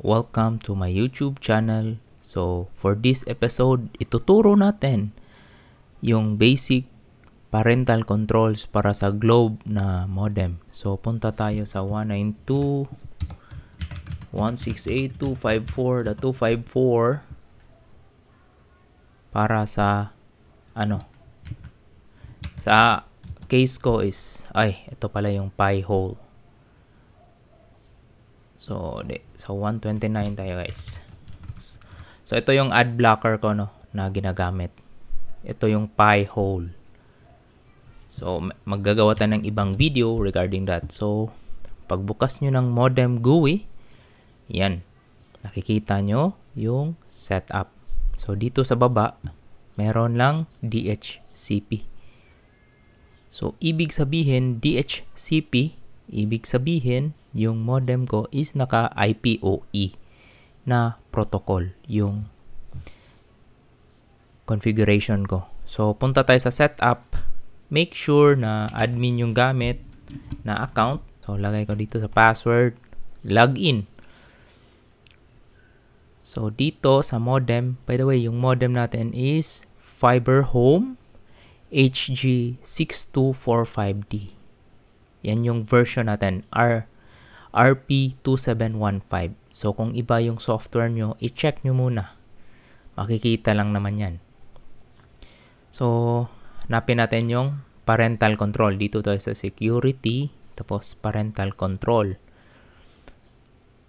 Welcome to my YouTube channel. So, for this episode, ituturo natin yung basic parental controls para sa globe na modem. So, punta tayo sa 192.168.254.254 para sa ano sa case ko is ay ito pala yung pie hole So, di. So, 129 tayo guys. So, ito yung ad blocker ko no, na ginagamit. Ito yung pie hole. So, maggagawa tayo ng ibang video regarding that. So, pagbukas nyo ng modem GUI, yan, nakikita nyo yung setup. So, dito sa baba, meron lang DHCP. So, ibig sabihin, DHCP, ibig sabihin, yung modem ko is naka IPOE na protocol yung configuration ko. So, punta tayo sa setup. Make sure na admin yung gamit na account. So, lagay ko dito sa password. Login. So, dito sa modem, by the way, yung modem natin is Fiber Home HG6245D. Yan yung version natin, R RP2715. So kung iba yung software nyo, i-check nyo muna. Makikita lang naman yan. So, napin natin yung parental control. Dito tayo sa security, tapos parental control.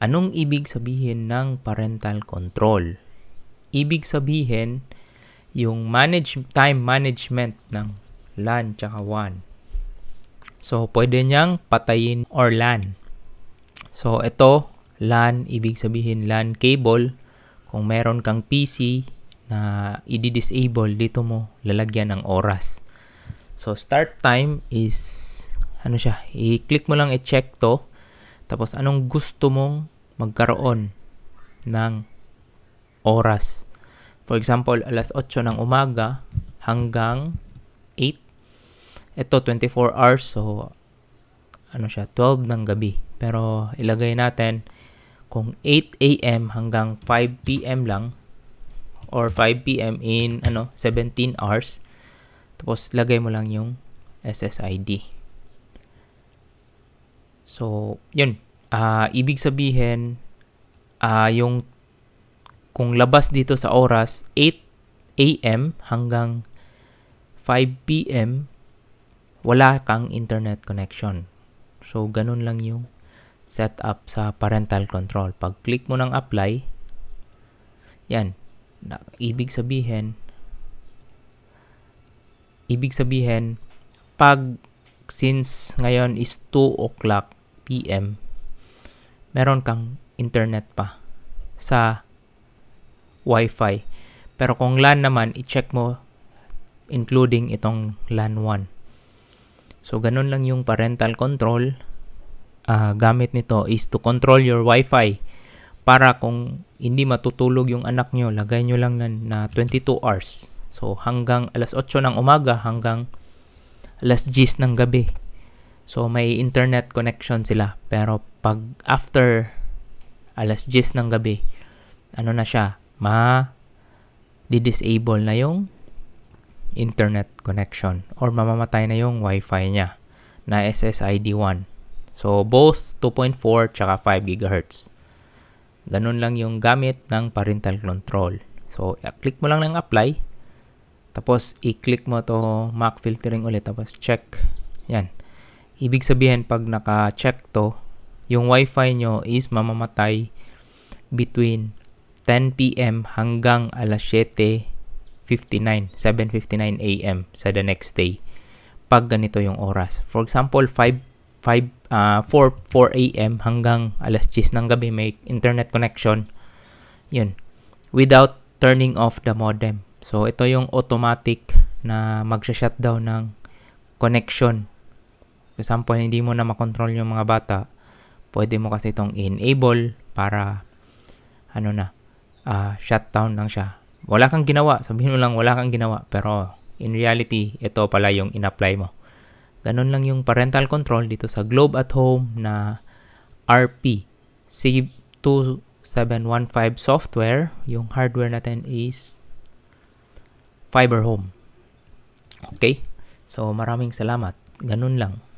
Anong ibig sabihin ng parental control? Ibig sabihin, yung manage, time management ng LAN tsaka WAN. So, pwede niyang patayin or LAN So, ito, LAN, ibig sabihin LAN cable. Kung meron kang PC na i-disable, dito mo lalagyan ng oras. So, start time is, ano siya, i-click mo lang i-check to. Tapos, anong gusto mong magkaroon ng oras. For example, alas 8 ng umaga hanggang 8. Ito, 24 hours. So, ano siya, 12 ng gabi. Pero ilagay natin kung 8 AM hanggang 5 PM lang or 5 PM in ano 17 hours. Tapos lagay mo lang yung SSID. So, yun. Uh, ibig sabihin, uh, yung kung labas dito sa oras 8 AM hanggang 5 PM, wala kang internet connection. So, ganun lang yung setup sa parental control. Pag click mo ng apply, yan, ibig sabihin, ibig sabihin, pag since ngayon is 2 o'clock PM, meron kang internet pa sa Wi-Fi. Pero kung LAN naman, i-check mo including itong LAN 1. So, ganun lang yung parental control. Uh, gamit nito is to control your Wi-Fi para kung hindi matutulog yung anak nyo, lagay nyo lang na, na 22 hours. So, hanggang alas 8 ng umaga hanggang alas 10 ng gabi. So, may internet connection sila. Pero pag after alas 10 ng gabi, ano na siya, ma di-disable na yung internet connection or mamamatay na yung wifi niya na SSID1. So both 2.4 tsaka 5 GHz. Ganun lang yung gamit ng parental control. So click mo lang ng apply. Tapos i-click mo to MAC filtering ulit tapos check. Yan. Ibig sabihin pag naka-check to, yung wifi nyo is mamamatay between 10 p.m. hanggang alas 7 7.59 a.m. sa the next day pag ganito yung oras. For example, 5, 5, uh, 4, 4 a.m. hanggang alas 10 ng gabi may internet connection. Yun. Without turning off the modem. So, ito yung automatic na magsha-shutdown ng connection. For example, hindi mo na makontrol yung mga bata. Pwede mo kasi itong enable para ano na, uh, shutdown lang siya wala kang ginawa. Sabihin mo lang, wala kang ginawa. Pero in reality, ito pala yung in-apply mo. Ganun lang yung parental control dito sa Globe at Home na RP C2715 software. Yung hardware natin is Fiber Home. Okay? So maraming salamat. Ganun lang.